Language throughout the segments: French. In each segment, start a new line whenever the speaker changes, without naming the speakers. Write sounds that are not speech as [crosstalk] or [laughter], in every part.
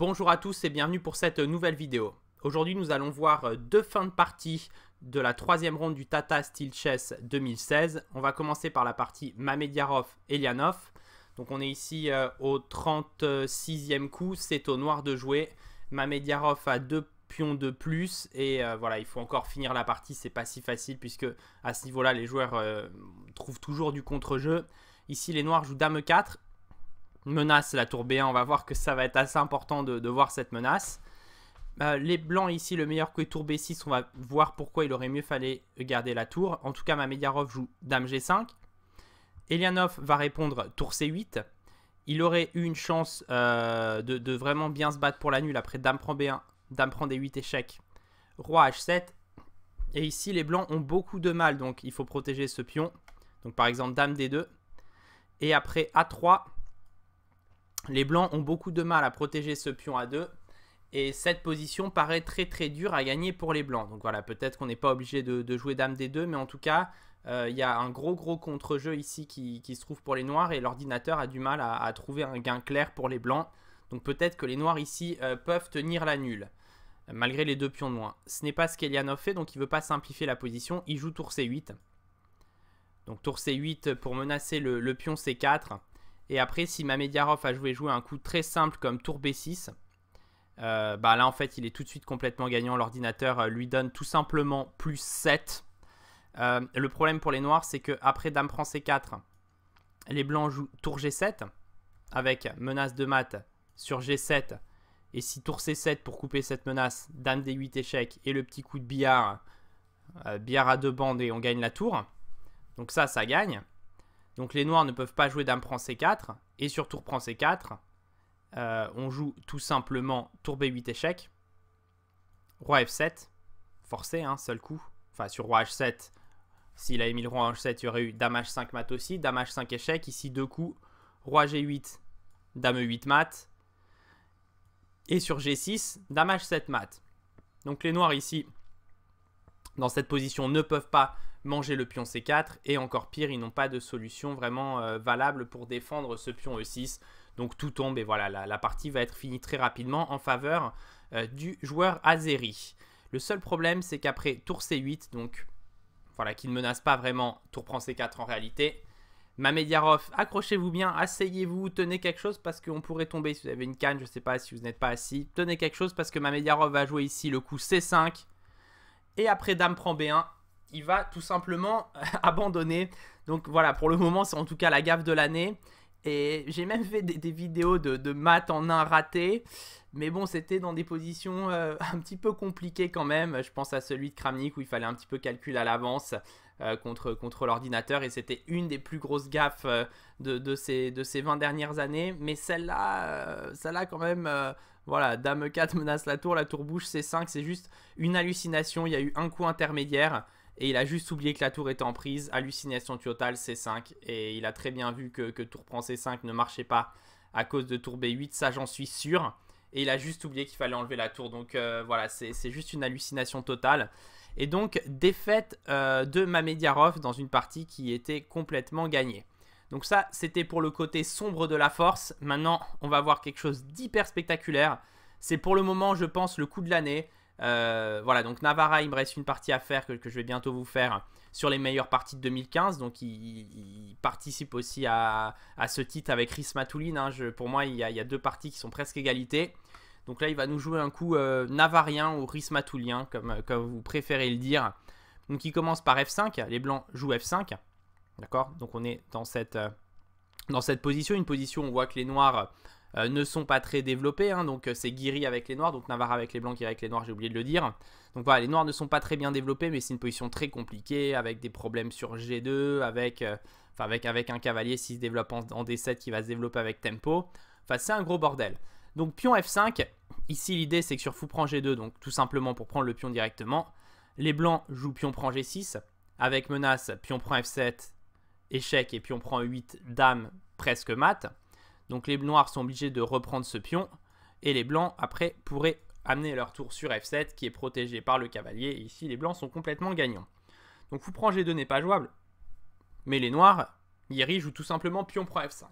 Bonjour à tous et bienvenue pour cette nouvelle vidéo. Aujourd'hui nous allons voir deux fins de partie de la troisième ronde du Tata Steel Chess 2016. On va commencer par la partie Mamediarov-Elianov. Donc on est ici euh, au 36e coup, c'est au noir de jouer. Mamediarov a deux pions de plus et euh, voilà il faut encore finir la partie, c'est pas si facile puisque à ce niveau là les joueurs euh, trouvent toujours du contre-jeu. Ici les noirs jouent dame 4 menace, la tour B1. On va voir que ça va être assez important de, voir cette menace. Euh, les blancs ici, le meilleur coup est tour B6. On va voir pourquoi il aurait mieux fallu garder la tour. En tout cas, Mamediarov joue dame G5. Elianov va répondre tour C8. Il aurait eu une chance euh, de, de, vraiment bien se battre pour la nulle après dame prend B1, dame prend D8 échec, roi H7. Et ici, les blancs ont beaucoup de mal, donc il faut protéger ce pion. Donc par exemple, dame D2. Et après A3, les Blancs ont beaucoup de mal à protéger ce pion à 2 et cette position paraît très très dure à gagner pour les Blancs. Donc voilà, peut-être qu'on n'est pas obligé de, jouer Dame D2, mais en tout cas, euh, il y a un gros gros contre-jeu ici qui, se trouve pour les Noirs et l'ordinateur a du mal à, trouver un gain clair pour les Blancs. Donc peut-être que les Noirs ici euh, peuvent tenir la nulle, malgré les deux pions noirs. moins. Ce n'est pas ce qu'Elianov fait, donc il ne veut pas simplifier la position. Il joue tour C8. Donc tour C8 pour menacer le pion C4. Et après, si Mamediarov a joué, un coup très simple comme tour B6, euh, bah là en fait il est tout de suite complètement gagnant. L'ordinateur euh, lui donne tout simplement plus 7. Euh, le problème pour les noirs c'est que après Dame prend C4, les blancs jouent tour G7 avec menace de mat sur G7. Et si tour C7 pour couper cette menace, Dame D8 échec et le petit coup de billard, billard à deux bandes et on gagne la tour. Donc ça, ça gagne. Donc les noirs ne peuvent pas jouer dame prend C4. Et sur tour prend C4, euh, on joue tout simplement tour B8 échec. Roi F7. Forcé, un hein, seul coup. Enfin sur roi H7. S'il avait mis le roi H7, il y aurait eu dame H5 mat aussi. Dame H5 échec. Ici deux coups. Roi G8. Dame E8 mat. Et sur G6, dame H7 mat. Donc les noirs ici, dans cette position, ne peuvent pas manger le pion C4 et encore pire, ils n'ont pas de solution vraiment euh, valable pour défendre ce pion E6. Donc tout tombe et voilà, la, partie va être finie très rapidement en faveur euh, du joueur Azeri. Le seul problème, c'est qu'après tour C8, donc voilà, qui ne menace pas vraiment tour prend C4 en réalité, Mamediarov, accrochez-vous bien, asseyez-vous, tenez quelque chose parce qu'on pourrait tomber si vous avez une canne, je ne sais pas si vous n'êtes pas assis. Tenez quelque chose parce que Mamediarov va jouer ici le coup C5. Et après Dame prend B1, il va tout simplement euh, [laughs] abandonner. Donc voilà, pour le moment, c'est en tout cas la gaffe de l'année. Et j'ai même fait des, vidéos de, de, maths en un raté. Mais bon, c'était dans des positions euh, [laughs] un petit peu compliquées quand même. Je pense à celui de Kramnik où il fallait un petit peu calcul à l'avance euh, contre, contre l'ordinateur. Et c'était une des plus grosses gaffes de, ces, de ces 20 dernières années. Mais celle-là, celle-là quand même, voilà, Dame 4 menace la tour, la tour bouge, C5. C'est juste une hallucination. Il y a eu un coup intermédiaire et il a juste oublié que la tour était en prise, hallucination totale, C5, et il a très bien vu que, que tour prend C5 ne marchait pas à cause de tour B8, ça j'en suis sûr, et il a juste oublié qu'il fallait enlever la tour, donc euh, voilà, c'est juste une hallucination totale. Et donc défaite euh, de Mamediarov dans une partie qui était complètement gagnée. Donc ça, c'était pour le côté sombre de la force. Maintenant, on va voir quelque chose d'hyper spectaculaire. C'est pour le moment, je pense, le coup de l'année. Euh, voilà, donc Navara, il me reste une partie à faire que, je vais bientôt vous faire sur les meilleures parties de 2015. Donc il, participe aussi à, ce titre avec Chris hein. pour moi, il y, a, deux parties qui sont presque égalité. Donc là, il va nous jouer un coup euh, navarien ou rismatoulien, comme, comme vous préférez le dire. Donc il commence par F5, les blancs jouent F5. D'accord Donc on est dans cette, euh, dans cette position, une position où on voit que les noirs euh, ne sont pas très développés. Hein. donc euh, c'est Guiri avec les noirs, donc Navarra avec les blancs, Guiri avec les noirs, j'ai oublié de le dire. Donc voilà, les noirs ne sont pas très bien développés, mais c'est une position très compliquée, avec des problèmes sur G2, avec, euh, avec, avec un cavalier s'il se développe en, D7 qui va se développer avec tempo. Enfin c'est un gros bordel. Donc pion F5, ici l'idée c'est que sur fou prend G2, donc tout simplement pour prendre le pion directement, les blancs jouent pion prend G6, avec menace pion prend F7, échec et pion prend 8, dame presque mat. Donc les noirs sont obligés de reprendre ce pion. Et les blancs, après, pourraient amener leur tour sur F7 qui est protégé par le cavalier. Et ici, les blancs sont complètement gagnants. Donc vous prend G2 n'est pas jouable. Mais les noirs, Yeri joue tout simplement pion prend F5.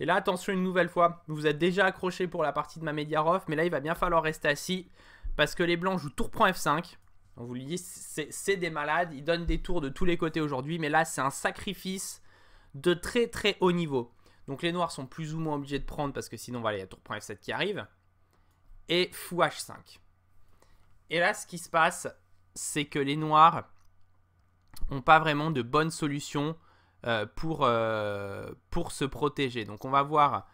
Et là, attention une nouvelle fois, vous vous êtes déjà accroché pour la partie de Mamediarov, mais là, il va bien falloir rester assis parce que les blancs jouent tour prend F5. On vous le dit, c'est des malades, ils donnent des tours de tous les côtés aujourd'hui, mais là, c'est un sacrifice de très très haut niveau. Donc les noirs sont plus ou moins obligés de prendre parce que sinon, voilà, il y a tour.f7 qui arrive. Et fou h5. Et là, ce qui se passe, c'est que les noirs n'ont pas vraiment de bonnes solutions euh, pour, euh, pour se protéger. Donc on va voir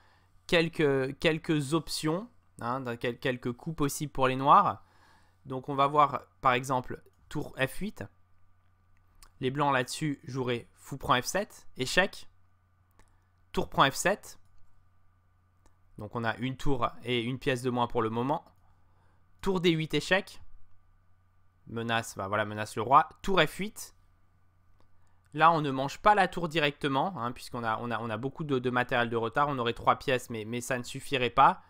quelques, quelques options, hein, quelques coups possibles pour les noirs. Donc on va voir par exemple tour f8. Les blancs là-dessus joueraient fou f7, échec. Tour prend F7. Donc on a une tour et une pièce de moins pour le moment. Tour D8 échec. Menace, bah voilà, menace le roi. Tour F8. Là, on ne mange pas la tour directement, hein, puisqu'on a, beaucoup de, matériel de retard. On aurait trois pièces, mais, ça ne suffirait pas.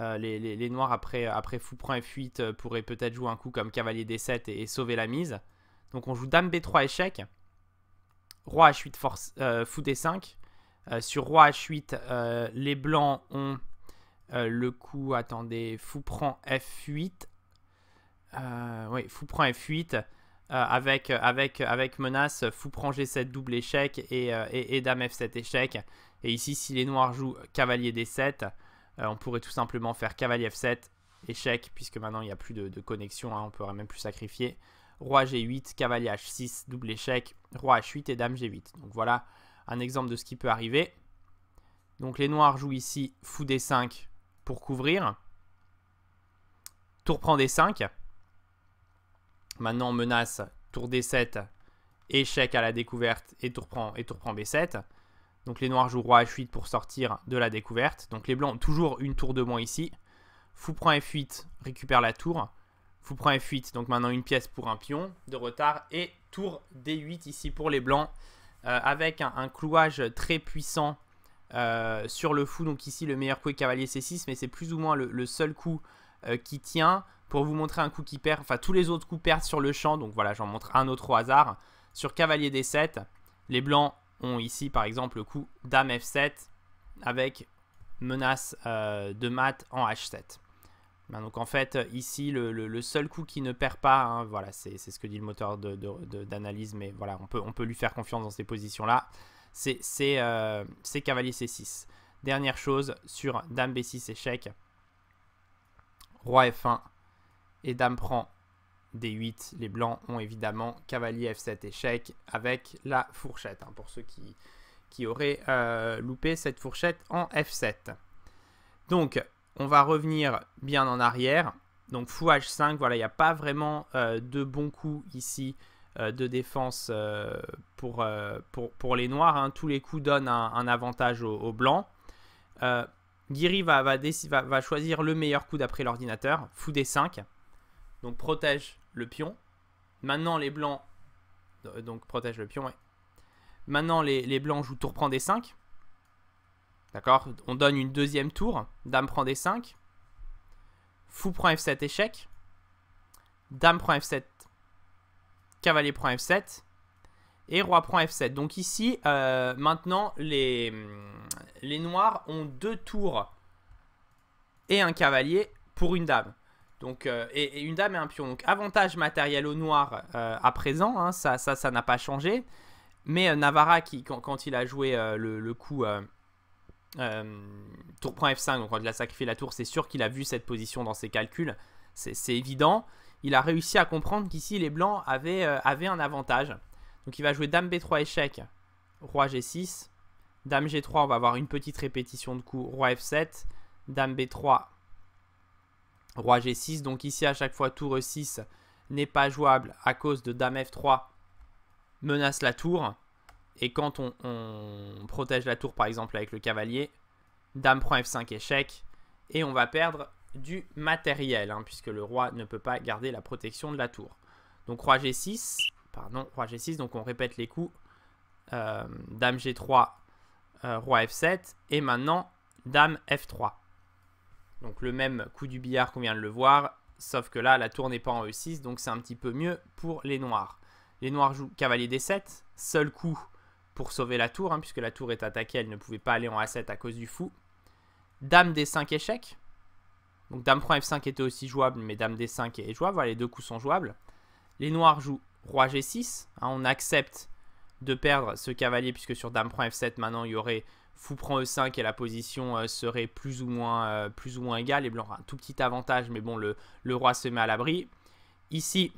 Euh, les, noirs, après, après fou prend F8, euh, pourraient peut-être jouer un coup comme cavalier D7 et, sauver la mise. Donc on joue dame B3 échec. Roi H8 force, euh, fou D5. Euh, sur roi h8, euh, les blancs ont euh, le coup, attendez, fou prend f8. oui, fou prend f8. avec, avec, avec menace, fou prend G7 double échec et, dame F7 échec. Et ici, si les noirs jouent cavalier D7, on pourrait tout simplement faire cavalier F7 échec, puisque maintenant il n'y a plus de, connexion, hein, on on pourrait même plus sacrifier. Roi G8, cavalier H6, double échec, roi H8 et dame G8. Donc voilà un exemple de ce qui peut arriver. Donc les noirs jouent ici fou d 5 pour couvrir. Tour prend d 5. Maintenant menace tour d7, échec à la découverte et tour prend et tour prend b7. Donc les noirs jouent roi h8 pour sortir de la découverte. Donc les blancs ont toujours une tour de moins ici. Fou prend f8, récupère la tour. Fou prend f8, donc maintenant une pièce pour un pion de retard. Et tour d8 ici pour les blancs. Euh, avec un, clouage très puissant euh, sur le fou. Donc ici, le meilleur coup est cavalier C6, mais c'est plus ou moins le, seul coup euh, qui tient pour vous montrer un coup qui perd. Enfin, tous les autres coups perdent sur le champ. Donc voilà, j'en montre un autre au hasard. Sur cavalier D7, les blancs ont ici par exemple le coup dame F7 avec menace de mat en H7. Ben, donc en fait, euh, ici, le, seul coup qui ne perd pas, hein, voilà, c'est ce que dit le moteur d'analyse, mais voilà, on peut, on peut lui faire confiance dans ces positions-là, c'est euh, cavalier C6. Dernière chose, sur dame B6 échec, roi F1 et dame prend D8. Les blancs ont évidemment cavalier F7 échec avec la fourchette, hein, pour ceux qui, qui auraient euh, loupé cette fourchette en F7. Donc, on va revenir bien en arrière. Donc fou H5, voilà, il n'y a pas vraiment euh, de bons coups ici euh, de défense euh, pour, pour, les noirs. Hein. Tous les coups donnent un, avantage aux au blancs. Guiri va, va, va, choisir le meilleur coup d'après l'ordinateur, fou D5. Donc protège le pion. Maintenant les blancs... Donc protège le pion, Maintenant les, blancs jouent tour prend D5. D'accord On donne une deuxième tour. Dame prend D5. Fou prend F7 échec. Dame prend F7. Cavalier prend F7. Et roi prend F7. Donc ici, euh, maintenant, les, les noirs ont deux tours et un cavalier pour une dame. Donc, euh, et, une dame et un pion. Donc avantage matériel au noir euh, à présent, hein, ça ça n'a pas changé. Mais Navarra, qui, quand, il a joué le coup euh, tour F5, donc quand il a sacrifié la tour, c'est sûr qu'il a vu cette position dans ses calculs. C'est évident. Il a réussi à comprendre qu'ici, les blancs avaient, euh, avaient un avantage. Donc il va jouer Dame B3 échec, Roi G6, Dame G3, on va avoir une petite répétition de coup, Roi F7, Dame B3, Roi G6. Donc ici à chaque fois Tour E6 n'est pas jouable à cause de Dame F3 menace la tour. Et quand on, protège la tour, par exemple, avec le cavalier, dame prend F5 échec, et on va perdre du matériel, hein, puisque le roi ne peut pas garder la protection de la tour. Donc roi G6, pardon, roi G6, donc on répète les coups. Euh, dame G3, euh, roi F7, et maintenant dame F3. Donc le même coup du billard qu'on vient de le voir, sauf que là, la tour n'est pas en E6, donc c'est un petit peu mieux pour les noirs. Les noirs jouent cavalier D7, seul coup pour sauver la tour, hein, puisque la tour est attaquée, elle ne pouvait pas aller en A7 à cause du fou. Dame des 5 échecs Donc Dame prend F5 était aussi jouable, mais Dame des 5 est jouable. les deux coups sont jouables. Les noirs jouent Roi G6. Hein, on accepte de perdre ce cavalier, puisque sur Dame prend F7, maintenant, il y aurait Fou prend E5 et la position euh, serait plus ou, moins, euh, plus ou moins égale. Les blancs ont un tout petit avantage, mais bon, le, le roi se met à l'abri. Ici,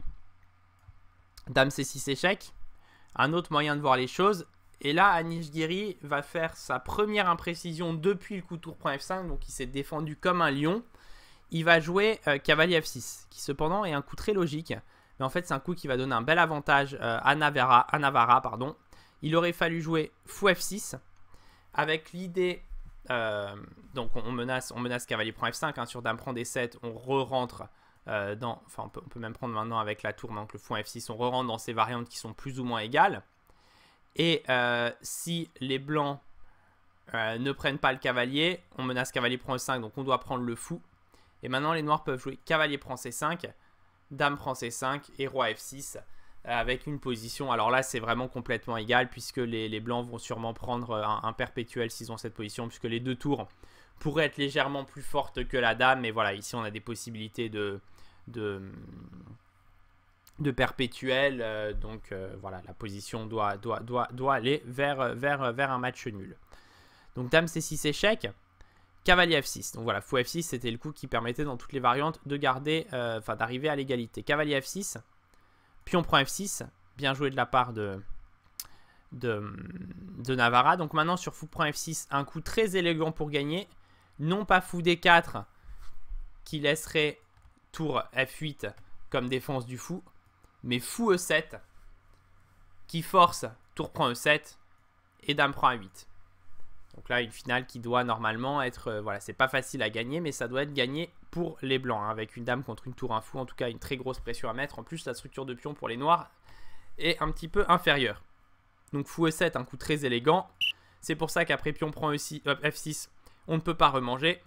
Dame C6 échec. Un autre moyen de voir les choses, et là, Anish Giri va faire sa première imprécision depuis le coup tour F5, donc il s'est défendu comme un lion. Il va jouer euh, cavalier F6, qui cependant est un coup très logique. Mais en fait, c'est un coup qui va donner un bel avantage euh, à, Navara, Navarra. Pardon. Il aurait fallu jouer fou F6, avec l'idée... Euh, donc on menace, on menace cavalier F5, hein, sur dame prend D7, on re-rentre dans... Enfin, on peut, même prendre maintenant avec la tour, donc le fou F6, on re-rentre dans ces variantes qui sont plus ou moins égales. Et euh, si les blancs euh, ne prennent pas le cavalier, on menace cavalier prend E5, donc on doit prendre le fou. Et maintenant, les noirs peuvent jouer cavalier prend C5, dame prend C5 et roi F6 euh, avec une position. Alors là, c'est vraiment complètement égal puisque les, blancs vont sûrement prendre un, perpétuel s'ils ont cette position, puisque les deux tours pourraient être légèrement plus fortes que la dame. Mais voilà, ici, on a des possibilités de, de de perpétuel. Euh, donc euh, voilà, la position doit, doit, doit, aller vers, euh, vers, vers un match nul. Donc dame C6 échec, cavalier F6. Donc voilà, fou F6 c'était le coup qui permettait dans toutes les variantes de garder, enfin d'arriver à l'égalité. Cavalier F6, pion prend F6, bien joué de la part de, de, de Navarra. Donc maintenant sur fou prend F6, un coup très élégant pour gagner. Non pas fou D4 qui laisserait tour F8 comme défense du fou, mais fou E7, qui force tour prend E7 et dame prend A8. Donc là, une finale qui doit normalement être. Euh, voilà, c'est pas facile à gagner, mais ça doit être gagné pour les blancs. Hein, avec une dame contre une tour, un fou, en tout cas une très grosse pression à mettre. En plus, la structure de pion pour les noirs est un petit peu inférieure. Donc fou E7, un coup très élégant. C'est pour ça qu'après pion prend e euh, F6, on ne peut pas remanger.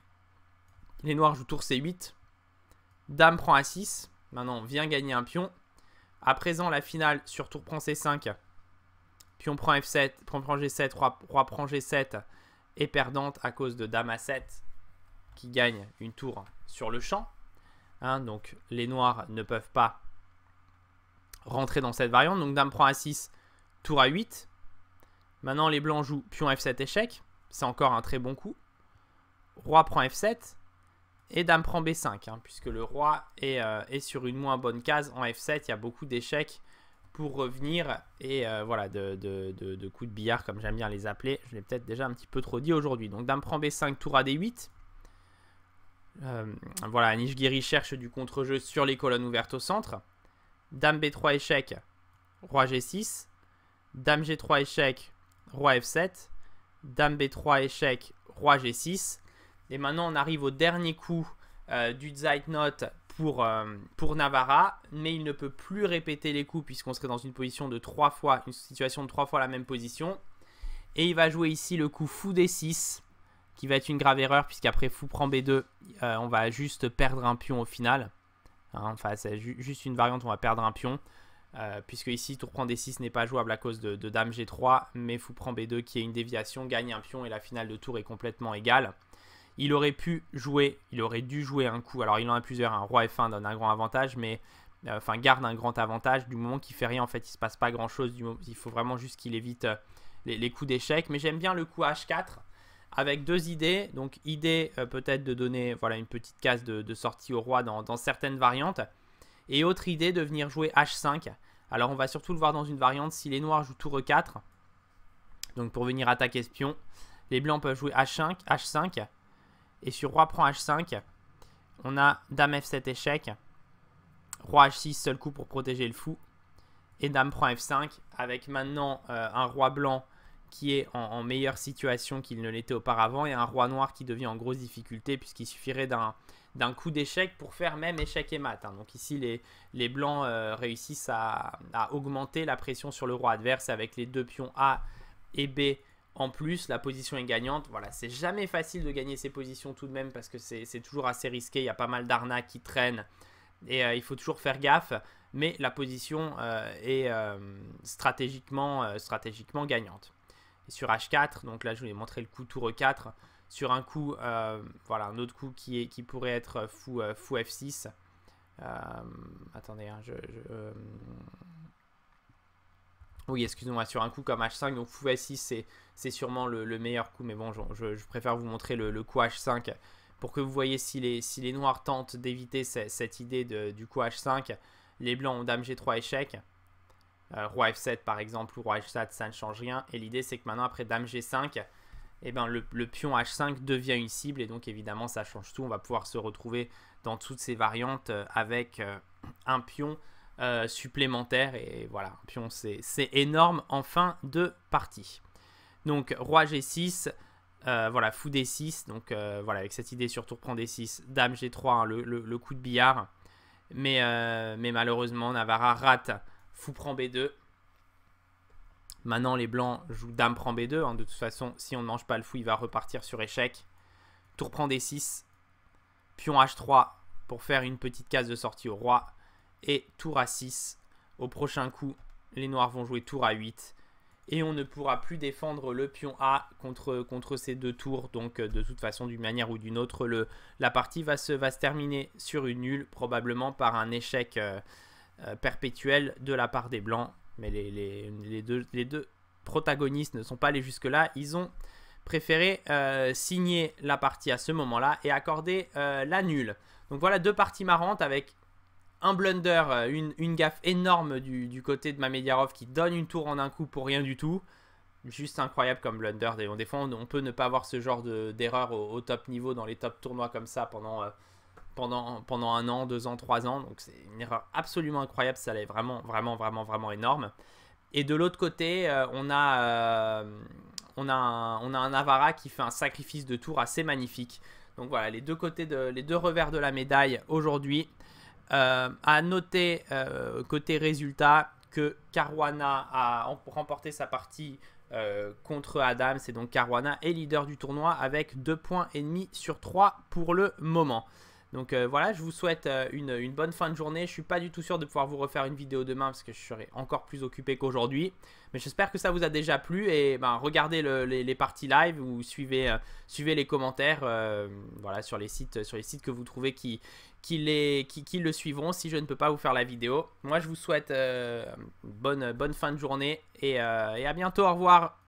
Les noirs jouent tour C8. Dame prend A6. Maintenant, on vient gagner un pion. À présent, la finale sur tour prend C5. Puis on prend F7, prend G7, roi, prend G7 et perdante à cause de dame A7 qui gagne une tour sur le champ. Hein, donc les noirs ne peuvent pas rentrer dans cette variante. Donc dame prend A6, tour A8. Maintenant les blancs jouent pion F7 échec. C'est encore un très bon coup. Roi prend F7 et Dame prend B5, hein, puisque le roi euh, est, sur une moins bonne case. En F7, il y a beaucoup d'échecs pour revenir et euh, voilà de, coups de billard, comme j'aime bien les appeler. Je l'ai peut-être déjà un petit peu trop dit aujourd'hui. Donc Dame prend B5, tour à D8. Euh, voilà, Anish cherche du contre-jeu sur les colonnes ouvertes au centre. Dame B3 échec, Roi G6. Dame G3 échec, Roi F7. Dame B3 échec, Roi G6. Et maintenant, on arrive au dernier coup euh, du Zeitnot pour, euh, pour Navarra, mais il ne peut plus répéter les coups puisqu'on serait dans une position de trois fois, une situation de trois fois la même position. Et il va jouer ici le coup fou D6, qui va être une grave erreur puisqu'après fou prend B2, euh, on va juste perdre un pion au final. Hein, enfin, c'est juste une variante, on va perdre un pion. puisque ici, tour prend D6 n'est pas jouable à cause de, de, dame G3, mais fou prend B2 qui est une déviation, gagne un pion et la finale de tour est complètement égale. Il aurait pu jouer, il aurait dû jouer un coup. Alors il en a plusieurs, hein. un roi F1 donne un grand avantage, mais euh, enfin garde un grand avantage du moment qu'il fait rien. En fait, il se passe pas grand chose. Du il faut vraiment juste qu'il évite euh, les, coups d'échec. Mais j'aime bien le coup H4 avec deux idées. Donc idée euh, peut-être de donner voilà une petite case de, sortie au roi dans, certaines variantes. Et autre idée de venir jouer H5. Alors on va surtout le voir dans une variante si les noirs jouent tour E4. Donc pour venir attaquer ce pion. Les blancs peuvent jouer H5, H5 et sur roi prend h5, on a dame f7 échec, roi h6 seul coup pour protéger le fou, et dame prend f5 avec maintenant euh, un roi blanc qui est en, meilleure situation qu'il ne l'était auparavant et un roi noir qui devient en grosse difficulté puisqu'il suffirait d'un coup d'échec pour faire même échec et mat. Hein. Donc ici les, les blancs euh, réussissent à, à, augmenter la pression sur le roi adverse avec les deux pions A et B en plus, la position est gagnante. Voilà, c'est jamais facile de gagner ces positions tout de même parce que c'est toujours assez risqué. Il y a pas mal d'arnaques qui traînent et euh, il faut toujours faire gaffe. Mais la position euh, est euh, stratégiquement, stratégiquement gagnante. Et sur H4, donc là je vous ai montré le coup tour E4. Sur un coup, voilà, un autre coup qui, est, qui pourrait être fou, fou F6. attendez, hein, je oui, excusez-moi, sur un coup comme H5, donc fou 6 c'est sûrement le, meilleur coup, mais bon, je, préfère vous montrer le, coup H5 pour que vous voyez si les, si les noirs tentent d'éviter cette, idée du coup H5. Les blancs ont dame G3 échec, euh, roi F7 par exemple, ou roi H7, ça ne change rien. Et l'idée, c'est que maintenant, après dame G5, eh ben, le, pion H5 devient une cible, et donc évidemment, ça change tout. On va pouvoir se retrouver dans toutes ces variantes euh, avec euh, un pion euh, supplémentaire Et voilà, un pion, c'est énorme en fin de partie. Donc, roi G6, euh, voilà, fou D6. Donc, euh, voilà, avec cette idée sur tour prend D6, dame G3, hein, le, coup de billard. Mais, mais malheureusement, Navarra rate, fou prend B2. Maintenant, les blancs jouent dame prend B2. Hein. De toute façon, si on ne mange pas le fou, il va repartir sur échec. Tour prend D6. Pion H3 pour faire une petite case de sortie au roi et tour à 6. Au prochain coup, les noirs vont jouer tour à 8. Et on ne pourra plus défendre le pion A contre, contre ces deux tours. Donc euh, de toute façon, d'une manière ou d'une autre, le, la partie va se, va se terminer sur une nulle, probablement par un échec euh, euh, perpétuel de la part des blancs. Mais les, deux, les deux protagonistes ne sont pas allés jusque-là. Ils ont préféré signer la partie à ce moment-là et accorder la nulle. Donc voilà deux parties marrantes avec un blunder, euh, une, gaffe énorme du, côté de Mamediarov qui donne une tour en un coup pour rien du tout. Juste incroyable comme blunder. Des, fois, on, on peut ne pas avoir ce genre d'erreur au, top niveau dans les top tournois comme ça pendant, euh, pendant, pendant un an, deux ans, trois ans. Donc, c'est une erreur absolument incroyable. Ça l'est vraiment, vraiment, vraiment, vraiment énorme. Et de l'autre côté, euh, on, a, on, a un, on a un Avara qui fait un sacrifice de tour assez magnifique. Donc voilà, les deux côtés de, les deux revers de la médaille aujourd'hui à euh, noter euh, côté résultat que Caruana a remporté sa partie euh, contre Adam. C'est donc Caruana est leader du tournoi avec 2 points et demi sur 3 pour le moment. Donc euh, voilà, je vous souhaite euh, une, bonne fin de journée. Je ne suis pas du tout sûr de pouvoir vous refaire une vidéo demain parce que je serai encore plus occupé qu'aujourd'hui. Mais j'espère que ça vous a déjà plu et ben, regardez les, parties live ou suivez, euh, les commentaires voilà, sur, les sites, sur les sites que vous trouvez qui, les, qui, le suivront si je ne peux pas vous faire la vidéo. Moi je vous souhaite une bonne, bonne fin de journée et, et à bientôt, au revoir.